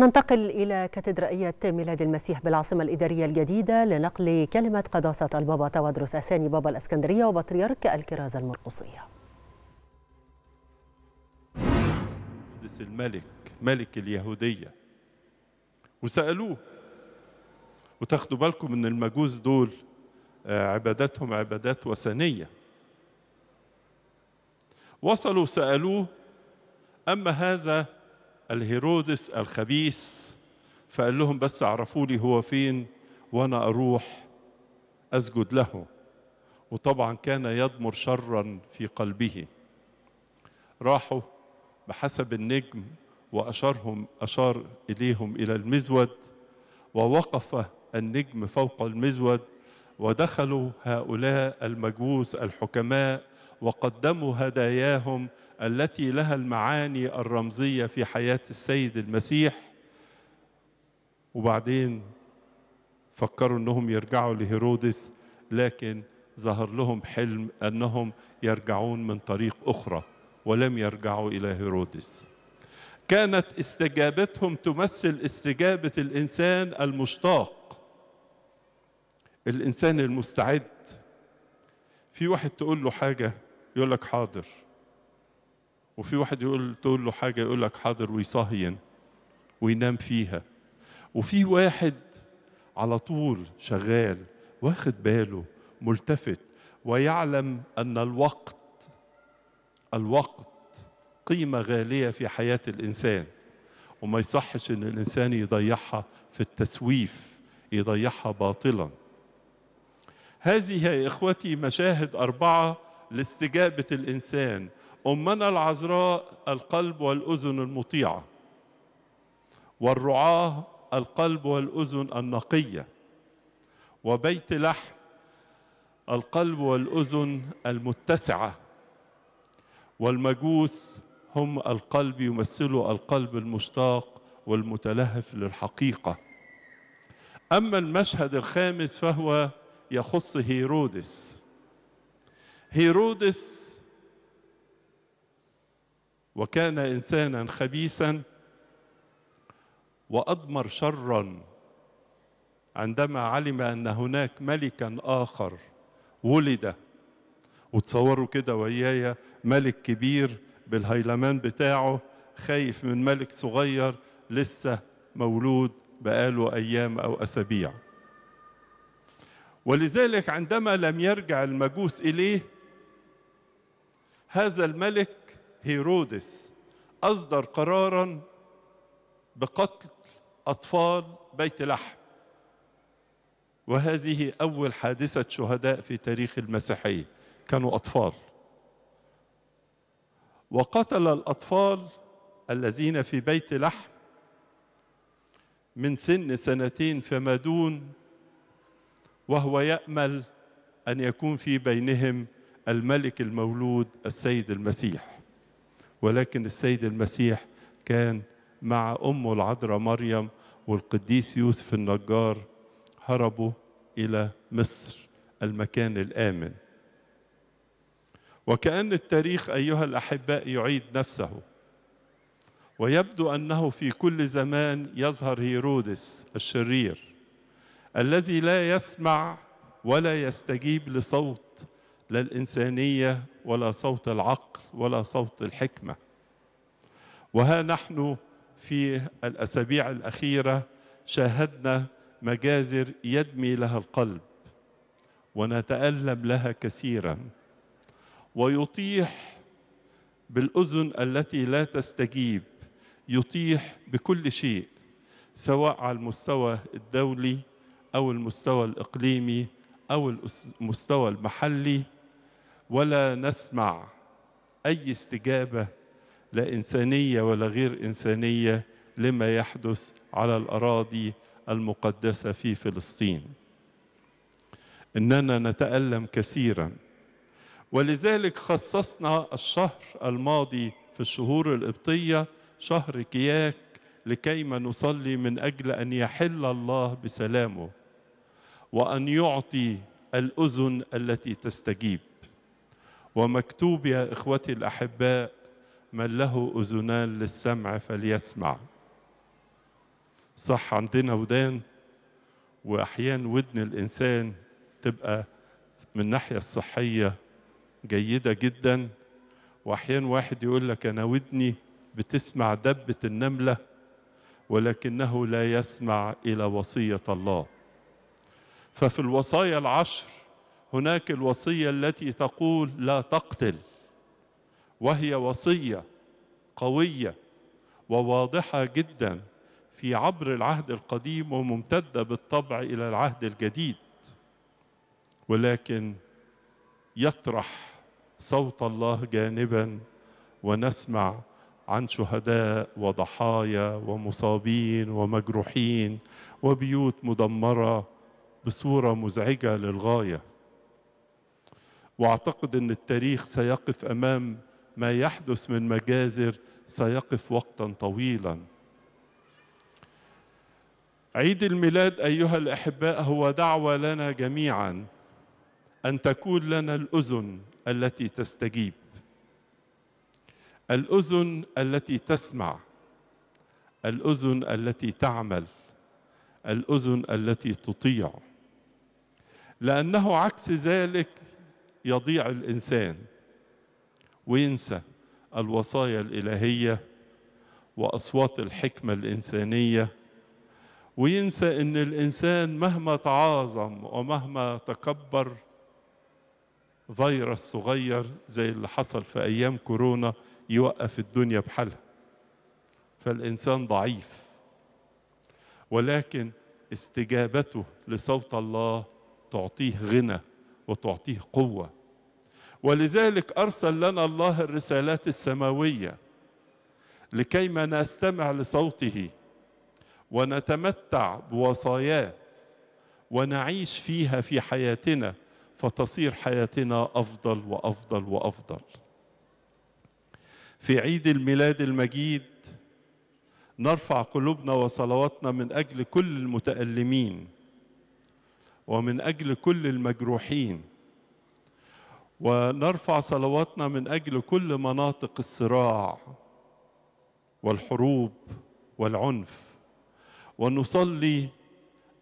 ننتقل إلى كاتدرائية ميلاد المسيح بالعاصمة الإدارية الجديدة لنقل كلمة قداسة البابا تودروس أساني بابا الأسكندرية وبطريرك الكرازة المرقصية قدس الملك ملك اليهودية وسألوه وتاخدوا بالكم أن المجوس دول آه، عباداتهم عبادات وثنية وصلوا سألوه أما هذا الهيرودس الخبيث فقال لهم بس اعرفوا لي هو فين وانا اروح اسجد له وطبعا كان يضمر شرا في قلبه راحوا بحسب النجم واشارهم اشار اليهم الى المزود ووقف النجم فوق المزود ودخلوا هؤلاء المجوس الحكماء وقدموا هداياهم التي لها المعاني الرمزيه في حياه السيد المسيح وبعدين فكروا انهم يرجعوا لهيرودس لكن ظهر لهم حلم انهم يرجعون من طريق اخرى ولم يرجعوا الى هيرودس كانت استجابتهم تمثل استجابه الانسان المشتاق الانسان المستعد في واحد تقول له حاجه يقول لك حاضر وفي واحد يقول تقول له حاجه يقول لك حاضر ويصهين وينام فيها وفي واحد على طول شغال واخد باله ملتفت ويعلم ان الوقت الوقت قيمه غاليه في حياه الانسان وما يصحش ان الانسان يضيعها في التسويف يضيعها باطلا هذه يا اخوتي مشاهد اربعه لاستجابة الإنسان أمنا العذراء القلب والأذن المطيعة والرعاة القلب والأذن النقية وبيت لحم القلب والأذن المتسعة والمجوس هم القلب يمثلوا القلب المشتاق والمتلهف للحقيقة أما المشهد الخامس فهو يخص هيرودس هيرودس وكان انسانا خبيثا واضمر شرا عندما علم ان هناك ملكا اخر ولد وتصوروا كده ويايا ملك كبير بالهيلمان بتاعه خايف من ملك صغير لسه مولود بقاله ايام او اسابيع ولذلك عندما لم يرجع المجوس اليه هذا الملك هيرودس أصدر قرارا بقتل أطفال بيت لحم وهذه أول حادثة شهداء في تاريخ المسيحية كانوا أطفال وقتل الأطفال الذين في بيت لحم من سن سنتين فما دون وهو يأمل أن يكون في بينهم الملك المولود السيد المسيح ولكن السيد المسيح كان مع أمه العذراء مريم والقديس يوسف النجار هربوا إلى مصر المكان الآمن وكأن التاريخ أيها الأحباء يعيد نفسه ويبدو أنه في كل زمان يظهر هيرودس الشرير الذي لا يسمع ولا يستجيب لصوت لا الإنسانية ولا صوت العقل ولا صوت الحكمة وها نحن في الأسابيع الأخيرة شاهدنا مجازر يدمي لها القلب ونتألم لها كثيرا ويطيح بالأذن التي لا تستجيب يطيح بكل شيء سواء على المستوى الدولي أو المستوى الإقليمي أو المستوى المحلي ولا نسمع اي استجابه لا انسانيه ولا غير انسانيه لما يحدث على الاراضي المقدسه في فلسطين اننا نتالم كثيرا ولذلك خصصنا الشهر الماضي في الشهور القبطيه شهر كياك لكيما نصلي من اجل ان يحل الله بسلامه وان يعطي الاذن التي تستجيب ومكتوب يا اخوتي الاحباء من له اذنان للسمع فليسمع صح عندنا ودان واحيان ودن الانسان تبقى من الناحيه الصحيه جيده جدا واحيان واحد يقول لك انا ودني بتسمع دبه النمله ولكنه لا يسمع الى وصيه الله ففي الوصايا العشر هناك الوصية التي تقول لا تقتل وهي وصية قوية وواضحة جدا في عبر العهد القديم وممتدة بالطبع إلى العهد الجديد ولكن يطرح صوت الله جانبا ونسمع عن شهداء وضحايا ومصابين ومجروحين وبيوت مدمره بصوره مزعجه للغايه واعتقد ان التاريخ سيقف امام ما يحدث من مجازر سيقف وقتا طويلا عيد الميلاد ايها الاحباء هو دعوه لنا جميعا ان تكون لنا الاذن التي تستجيب الاذن التي تسمع الاذن التي تعمل الاذن التي تطيع لانه عكس ذلك يضيع الإنسان وينسى الوصايا الإلهية وأصوات الحكمة الإنسانية وينسى إن الإنسان مهما تعاظم ومهما تكبر فيروس صغير زي اللي حصل في أيام كورونا يوقف الدنيا بحالها فالإنسان ضعيف ولكن استجابته لصوت الله تعطيه غنى وتعطيه قوة ولذلك أرسل لنا الله الرسالات السماوية لكيما نستمع لصوته ونتمتع بوصاياه ونعيش فيها في حياتنا فتصير حياتنا أفضل وأفضل وأفضل في عيد الميلاد المجيد نرفع قلوبنا وصلواتنا من أجل كل المتألمين ومن أجل كل المجروحين ونرفع صلواتنا من أجل كل مناطق الصراع والحروب والعنف ونصلي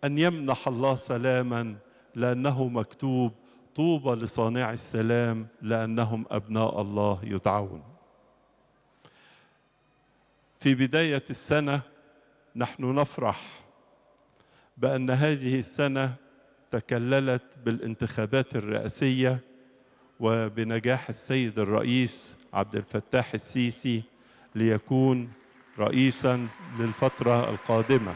أن يمنح الله سلاما لأنه مكتوب طوبى لصانع السلام لأنهم أبناء الله يدعون في بداية السنة نحن نفرح بأن هذه السنة تكللت بالانتخابات الرئاسيه وبنجاح السيد الرئيس عبد الفتاح السيسي ليكون رئيسا للفتره القادمه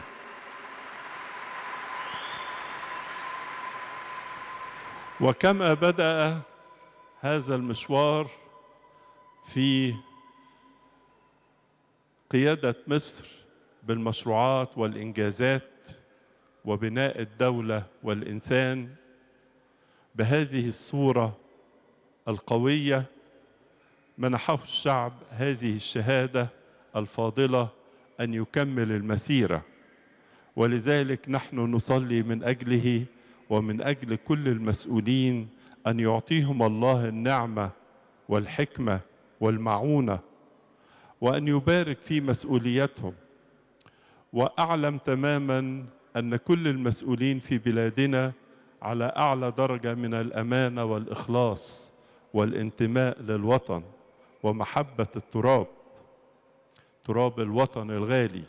وكما بدا هذا المشوار في قياده مصر بالمشروعات والانجازات وبناء الدولة والإنسان بهذه الصورة القوية منحه الشعب هذه الشهادة الفاضلة أن يكمل المسيرة ولذلك نحن نصلي من أجله ومن أجل كل المسؤولين أن يعطيهم الله النعمة والحكمة والمعونة وأن يبارك في مسؤوليتهم وأعلم تماما أن كل المسؤولين في بلادنا على أعلى درجة من الأمانة والإخلاص والانتماء للوطن ومحبة التراب تراب الوطن الغالي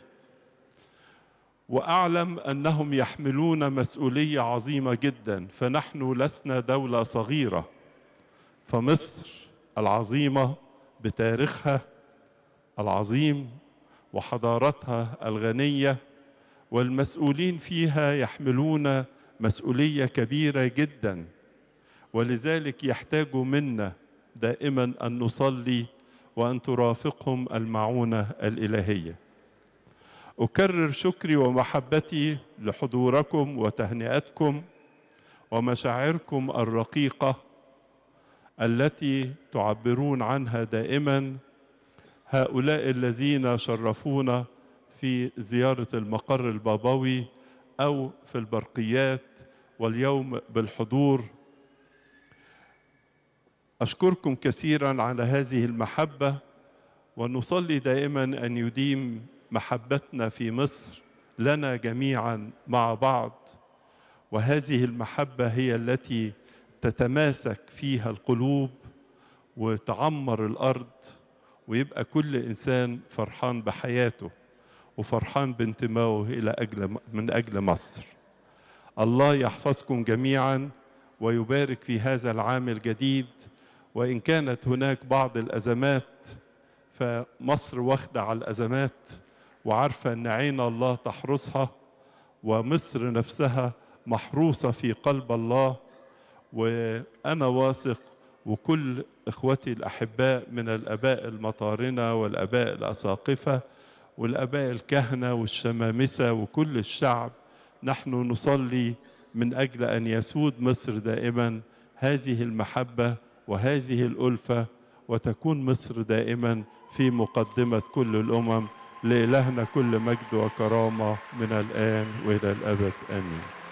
واعلم انهم يحملون مسؤوليه عظيمه جدا فنحن لسنا دوله صغيره فمصر العظيمه بتاريخها العظيم وحضارتها الغنيه والمسؤولين فيها يحملون مسؤوليه كبيره جدا ولذلك يحتاجوا منا دائما ان نصلي وان ترافقهم المعونه الالهيه اكرر شكري ومحبتي لحضوركم وتهنئتكم ومشاعركم الرقيقه التي تعبرون عنها دائما هؤلاء الذين شرفونا في زيارة المقر البابوي أو في البرقيات واليوم بالحضور أشكركم كثيرا على هذه المحبة ونصلي دائما أن يديم محبتنا في مصر لنا جميعا مع بعض وهذه المحبة هي التي تتماسك فيها القلوب وتعمر الأرض ويبقى كل إنسان فرحان بحياته وفرحان بانتمائه إلى أجل من أجل مصر الله يحفظكم جميعا ويبارك في هذا العام الجديد وإن كانت هناك بعض الأزمات فمصر واخدة على الأزمات وعارفة أن عين الله تحرسها ومصر نفسها محروسة في قلب الله وأنا واثق وكل إخوتي الأحباء من الأباء المطارنة والأباء الأساقفة والآباء الكهنة والشمامسة وكل الشعب نحن نصلي من أجل أن يسود مصر دائما هذه المحبة وهذه الألفة وتكون مصر دائما في مقدمة كل الأمم لإلهنا كل مجد وكرامة من الآن وإلى الأبد آمين